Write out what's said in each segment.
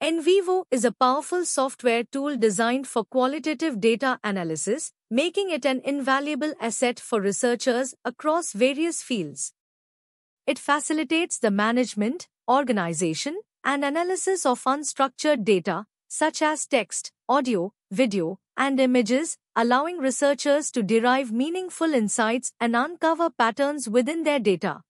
NVivo is a powerful software tool designed for qualitative data analysis, making it an invaluable asset for researchers across various fields. It facilitates the management, organization, and analysis of unstructured data, such as text, audio, video, and images, allowing researchers to derive meaningful insights and uncover patterns within their data.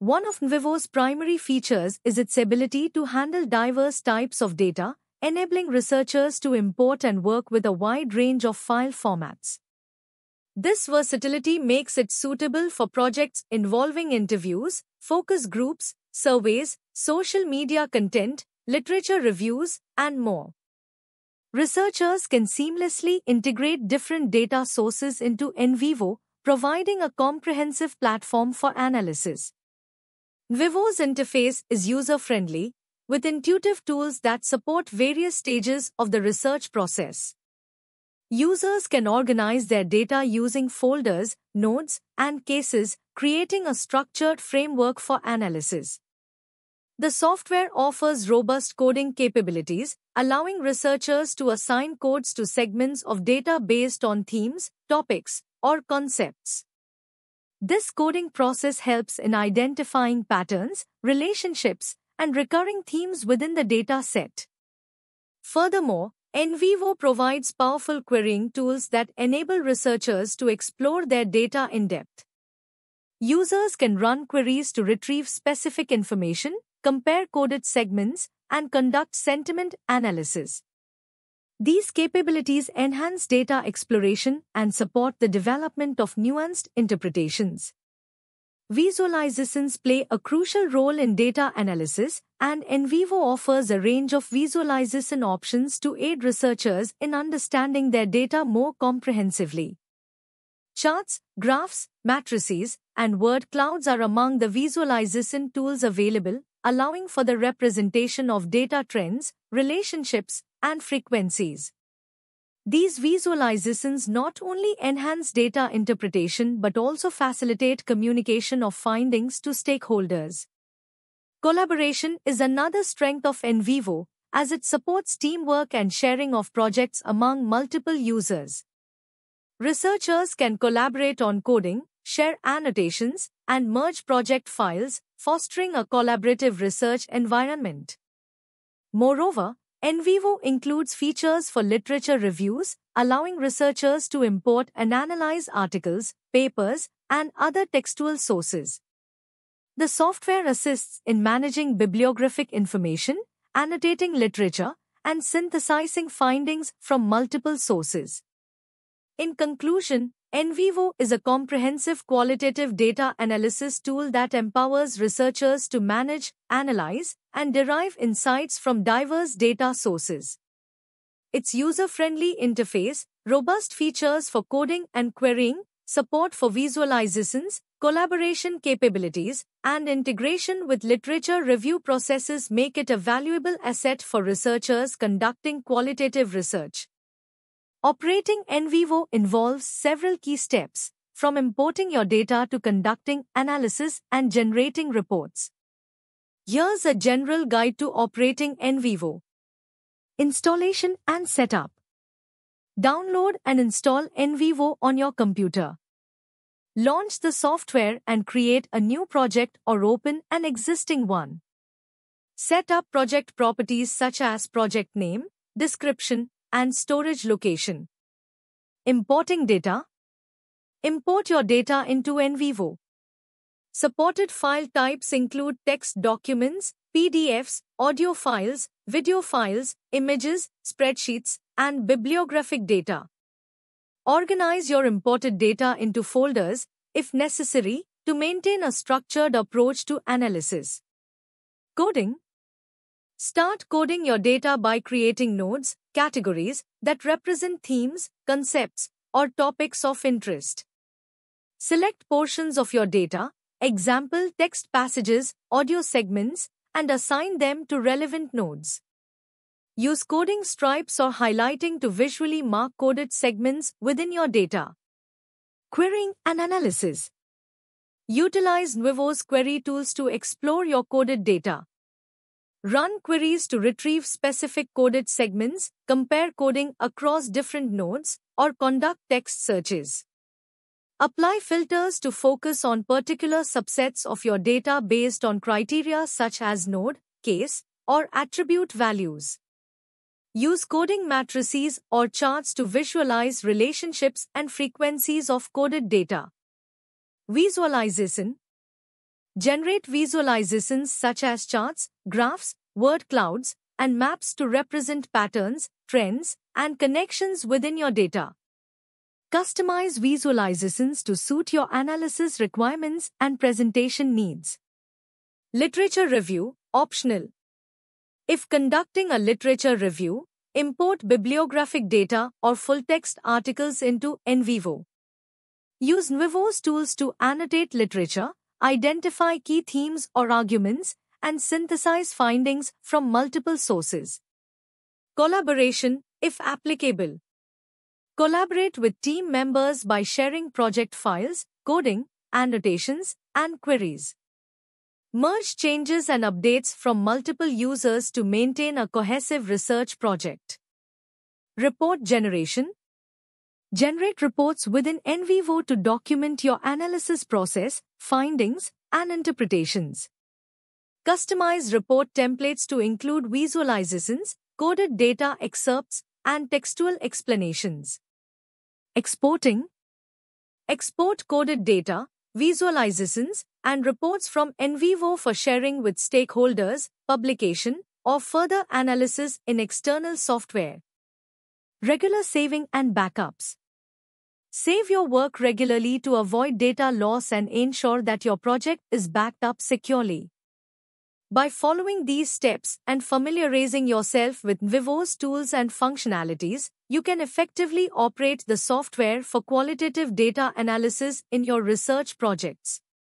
One of Nvivo's primary features is its ability to handle diverse types of data, enabling researchers to import and work with a wide range of file formats. This versatility makes it suitable for projects involving interviews, focus groups, surveys, social media content, literature reviews, and more. Researchers can seamlessly integrate different data sources into NVivo, providing a comprehensive platform for analysis. Vivo's interface is user-friendly, with intuitive tools that support various stages of the research process. Users can organize their data using folders, nodes, and cases, creating a structured framework for analysis. The software offers robust coding capabilities, allowing researchers to assign codes to segments of data based on themes, topics, or concepts. This coding process helps in identifying patterns, relationships, and recurring themes within the data set. Furthermore, NVivo provides powerful querying tools that enable researchers to explore their data in depth. Users can run queries to retrieve specific information, compare coded segments, and conduct sentiment analysis. These capabilities enhance data exploration and support the development of nuanced interpretations. Visualizations play a crucial role in data analysis, and NVivo offers a range of visualization options to aid researchers in understanding their data more comprehensively. Charts, graphs, matrices, and word clouds are among the visualization tools available, allowing for the representation of data trends, relationships, and frequencies. These visualizations not only enhance data interpretation but also facilitate communication of findings to stakeholders. Collaboration is another strength of NVivo as it supports teamwork and sharing of projects among multiple users. Researchers can collaborate on coding, share annotations, and merge project files, fostering a collaborative research environment. Moreover, NVivo includes features for literature reviews, allowing researchers to import and analyze articles, papers, and other textual sources. The software assists in managing bibliographic information, annotating literature, and synthesizing findings from multiple sources. In conclusion, NVivo is a comprehensive qualitative data analysis tool that empowers researchers to manage, analyze, and derive insights from diverse data sources. Its user-friendly interface, robust features for coding and querying, support for visualizations, collaboration capabilities, and integration with literature review processes make it a valuable asset for researchers conducting qualitative research. Operating NVivo involves several key steps, from importing your data to conducting analysis and generating reports. Here's a general guide to operating NVivo. Installation and setup. Download and install NVivo on your computer. Launch the software and create a new project or open an existing one. Set up project properties such as project name, description, and storage location. Importing data. Import your data into NVivo. Supported file types include text documents, PDFs, audio files, video files, images, spreadsheets, and bibliographic data. Organize your imported data into folders, if necessary, to maintain a structured approach to analysis. Coding Start coding your data by creating nodes, categories that represent themes, concepts, or topics of interest. Select portions of your data, example text passages, audio segments, and assign them to relevant nodes. Use coding stripes or highlighting to visually mark coded segments within your data. Querying and analysis. Utilize Nuivo's query tools to explore your coded data, Run queries to retrieve specific coded segments, compare coding across different nodes, or conduct text searches. Apply filters to focus on particular subsets of your data based on criteria such as node, case, or attribute values. Use coding matrices or charts to visualize relationships and frequencies of coded data. Visualization Generate visualizations such as charts, graphs, word clouds, and maps to represent patterns, trends, and connections within your data. Customize visualizations to suit your analysis requirements and presentation needs. Literature review, optional. If conducting a literature review, import bibliographic data or full-text articles into NVivo. Use NVivo's tools to annotate literature, identify key themes or arguments, and synthesize findings from multiple sources. Collaboration, if applicable. Collaborate with team members by sharing project files, coding, annotations, and queries. Merge changes and updates from multiple users to maintain a cohesive research project. Report generation, Generate reports within NVivo to document your analysis process, findings, and interpretations. Customize report templates to include visualizations, coded data excerpts, and textual explanations. Exporting Export coded data, visualizations, and reports from NVivo for sharing with stakeholders, publication, or further analysis in external software. Regular saving and backups. Save your work regularly to avoid data loss and ensure that your project is backed up securely. By following these steps and familiarizing yourself with Vivo's tools and functionalities, you can effectively operate the software for qualitative data analysis in your research projects.